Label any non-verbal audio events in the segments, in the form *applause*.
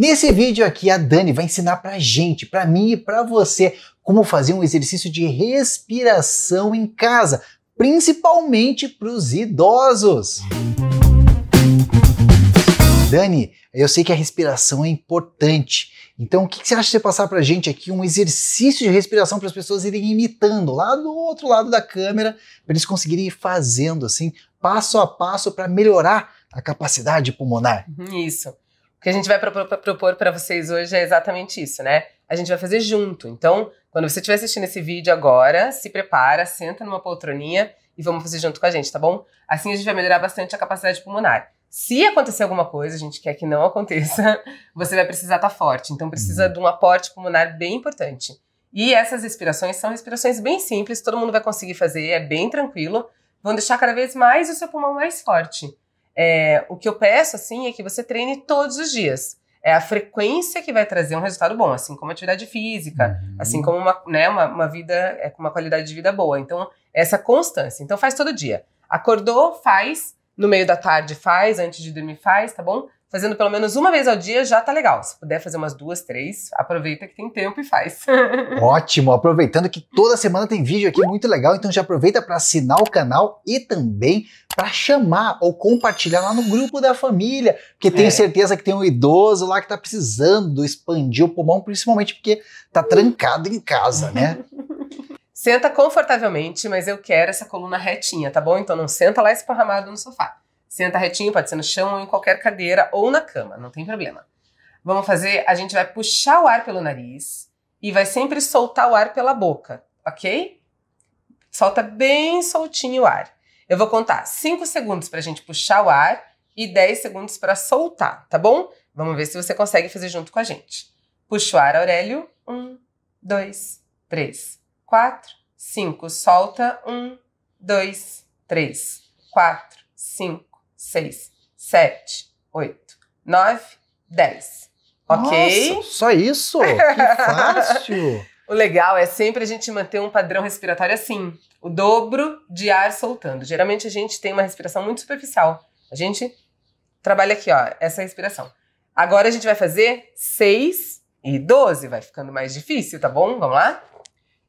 Nesse vídeo aqui, a Dani vai ensinar pra gente, pra mim e pra você, como fazer um exercício de respiração em casa, principalmente pros idosos. Dani, eu sei que a respiração é importante. Então, o que, que você acha de você passar para a gente aqui um exercício de respiração para as pessoas irem imitando lá do outro lado da câmera, para eles conseguirem ir fazendo assim, passo a passo, para melhorar a capacidade pulmonar? Isso. O que a gente vai propor para vocês hoje é exatamente isso, né? A gente vai fazer junto. Então, quando você estiver assistindo esse vídeo agora, se prepara, senta numa poltroninha e vamos fazer junto com a gente, tá bom? Assim a gente vai melhorar bastante a capacidade pulmonar. Se acontecer alguma coisa, a gente quer que não aconteça, *laughs* você vai precisar estar tá forte. Então, precisa uhum. de um aporte pulmonar bem importante. E essas respirações são respirações bem simples, todo mundo vai conseguir fazer, é bem tranquilo. Vão deixar cada vez mais o seu pulmão mais forte. É, o que eu peço, assim, é que você treine todos os dias. É a frequência que vai trazer um resultado bom, assim como atividade física, uhum. assim como uma, né, uma, uma vida é, uma qualidade de vida boa. Então, essa constância. Então, faz todo dia. Acordou, faz. No meio da tarde, faz. Antes de dormir, faz, tá bom? Fazendo pelo menos uma vez ao dia já tá legal. Se puder fazer umas duas, três, aproveita que tem tempo e faz. *laughs* Ótimo! Aproveitando que toda semana tem vídeo aqui muito legal, então já aproveita para assinar o canal e também para chamar ou compartilhar lá no grupo da família, porque tenho é. certeza que tem um idoso lá que tá precisando expandir o pulmão, principalmente porque tá trancado em casa, né? *laughs* Senta confortavelmente, mas eu quero essa coluna retinha, tá bom? Então não senta lá esparramado no sofá. Senta retinho, pode ser no chão ou em qualquer cadeira ou na cama, não tem problema. Vamos fazer, a gente vai puxar o ar pelo nariz e vai sempre soltar o ar pela boca, ok? Solta bem soltinho o ar. Eu vou contar 5 segundos para a gente puxar o ar e 10 segundos para soltar, tá bom? Vamos ver se você consegue fazer junto com a gente. Puxa o ar, Aurélio. 1, 2, 3, 4, 5. Solta. 1, 2, 3, 4, 5, 6, 7, 8, 9, 10. Ok? Nossa, só isso? Que *laughs* fácil! o legal é sempre a gente manter um padrão respiratório assim. O dobro de ar soltando. Geralmente a gente tem uma respiração muito superficial. A gente trabalha aqui, ó, essa respiração. Agora a gente vai fazer 6 e 12. Vai ficando mais difícil, tá bom? Vamos lá?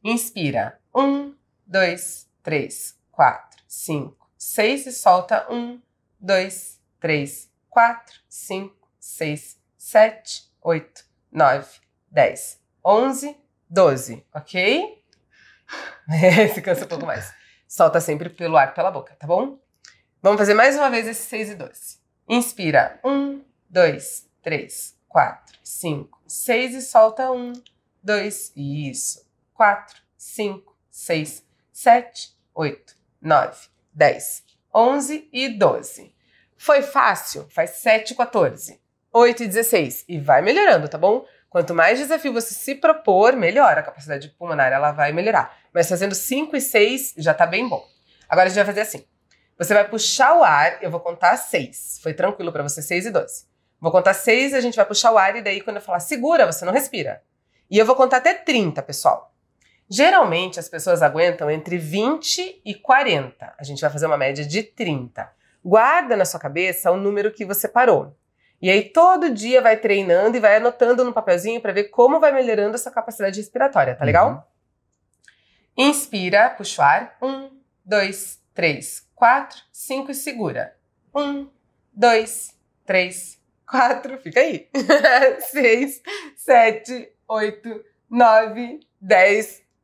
Inspira. 1, 2, 3, 4, 5, 6 e solta. 1, 2, 3, 4, 5, 6, 7, 8, 9, 10, 11, 12, ok? Esse *laughs* cansa um pouco mais. Solta sempre pelo ar pela boca, tá bom? Vamos fazer mais uma vez esses 6 e 12. Inspira. 1, 2, 3, 4, 5, 6 e solta 1, 2, isso. 4, 5, 6, 7, 8, 9, 10, 11 e 12. Foi fácil? Faz 7 e 14, 8 e 16 e vai melhorando, tá bom? Quanto mais desafio você se propor, melhor. A capacidade pulmonar ela vai melhorar. Mas fazendo 5 e 6 já tá bem bom. Agora a gente vai fazer assim. Você vai puxar o ar, eu vou contar 6. Foi tranquilo para você 6 e 12. Vou contar 6, a gente vai puxar o ar e daí quando eu falar segura, você não respira. E eu vou contar até 30, pessoal. Geralmente as pessoas aguentam entre 20 e 40. A gente vai fazer uma média de 30. Guarda na sua cabeça o número que você parou. E aí todo dia vai treinando e vai anotando no papelzinho para ver como vai melhorando essa capacidade respiratória, tá legal? Uhum. Inspira, puxa o ar. Um, dois, três, quatro, cinco e segura. Um, dois, três, quatro, fica aí. *laughs* seis, sete, oito, nove, dez.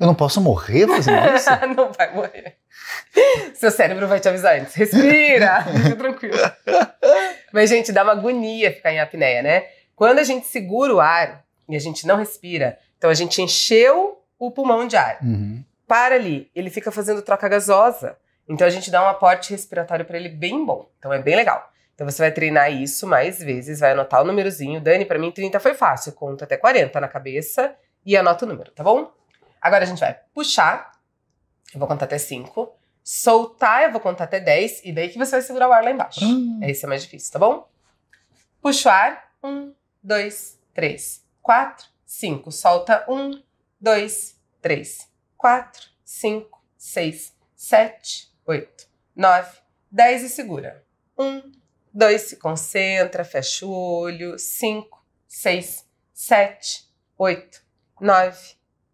Eu não posso morrer fazendo *laughs* isso? não vai morrer. Seu cérebro vai te avisar antes. Respira, *laughs* fica tranquilo. Mas, gente, dá uma agonia ficar em apneia, né? Quando a gente segura o ar e a gente não respira, então a gente encheu o pulmão de ar. Uhum. Para ali, ele fica fazendo troca gasosa. Então a gente dá um aporte respiratório para ele bem bom. Então é bem legal. Então você vai treinar isso mais vezes, vai anotar o númerozinho. Dani, para mim 30 foi fácil, Conto até 40 na cabeça e anota o número, tá bom? Agora a gente vai puxar, eu vou contar até 5. Soltar, eu vou contar até 10. E daí que você vai segurar o ar lá embaixo. Hum. Esse é mais difícil, tá bom? Puxa o ar. 1, 2, 3, 4, 5. Solta. 1, 2, 3, 4, 5, 6, 7, 8, 9, 10 e segura. 1, 2, se concentra, fecha o olho. 5, 6, 7, 8, 9, 10.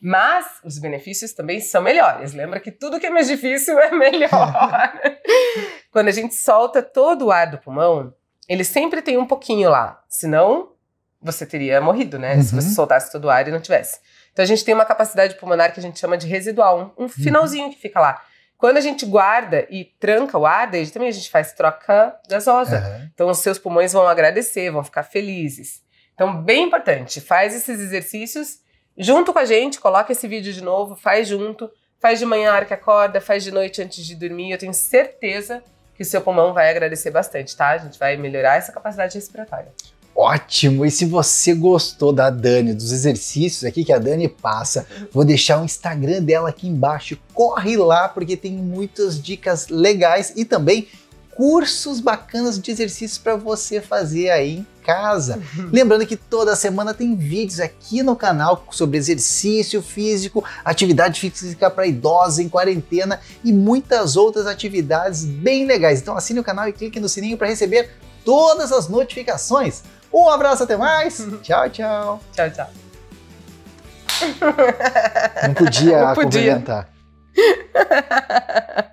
Mas os benefícios também são melhores. Lembra que tudo que é mais difícil é melhor. *laughs* Quando a gente solta todo o ar do pulmão, ele sempre tem um pouquinho lá. Senão, você teria morrido, né? Uhum. Se você soltasse todo o ar e não tivesse. Então, a gente tem uma capacidade pulmonar que a gente chama de residual, um, um uhum. finalzinho uhum. que fica lá. Quando a gente guarda e tranca o ar, daí também a gente faz troca gasosa. Uhum. Então, os seus pulmões vão agradecer, vão ficar felizes. Então, bem importante, faz esses exercícios junto com a gente, coloca esse vídeo de novo, faz junto, faz de manhã a hora que acorda, faz de noite antes de dormir. Eu tenho certeza que o seu pulmão vai agradecer bastante, tá? A gente vai melhorar essa capacidade respiratória. Ótimo! E se você gostou da Dani, dos exercícios aqui que a Dani passa, vou deixar o Instagram dela aqui embaixo. Corre lá porque tem muitas dicas legais e também cursos bacanas de exercícios para você fazer aí em casa. Uhum. Lembrando que toda semana tem vídeos aqui no canal sobre exercício físico, atividade física para idosos em quarentena e muitas outras atividades bem legais. Então assine o canal e clique no sininho para receber todas as notificações. Um abraço, até mais. Uhum. Tchau, tchau. Tchau, tchau. Não podia, *laughs* Não podia. *laughs*